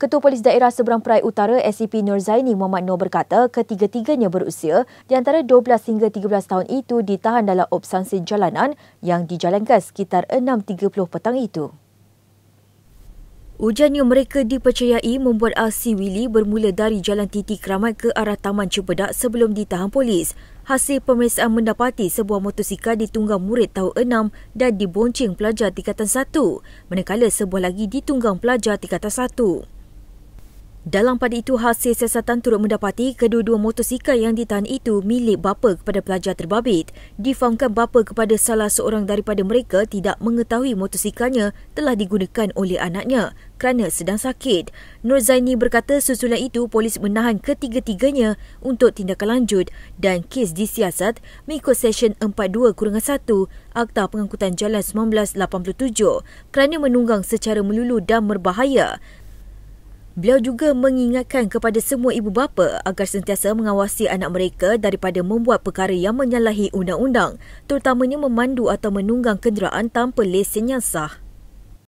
Ketua Polis Daerah Seberang Perai Utara SCP e Nur Zaini Muhammad Nur berkata ketiga-tiganya berusia di antara 12 hingga 13 tahun itu ditahan dalam obsansi jalanan yang dijalankan sekitar 6.30 petang itu. Ujian yang mereka dipercayai membuat aksi Willy bermula dari jalan titik keramat ke arah Taman Cempedak sebelum ditahan polis. Hasil pemeriksaan mendapati sebuah motosikal ditunggang murid tahun 6 dan dibonceng pelajar tingkatan 1, manakala sebuah lagi ditunggang pelajar tingkatan 1. Dalam pada itu, hasil siasatan turut mendapati kedua-dua motosikal yang ditahan itu milik bapa kepada pelajar terbabit. Difahamkan bapa kepada salah seorang daripada mereka tidak mengetahui motosikalnya telah digunakan oleh anaknya kerana sedang sakit. Nur Zaini berkata susulan itu polis menahan ketiga-tiganya untuk tindakan lanjut dan kes disiasat mengikut Seksyen 42-1 Akta Pengangkutan Jalan 1987 kerana menunggang secara melulu dan berbahaya. Beliau juga mengingatkan kepada semua ibu bapa agar sentiasa mengawasi anak mereka daripada membuat perkara yang menyalahi undang-undang, terutamanya memandu atau menunggang kenderaan tanpa lesen yang sah.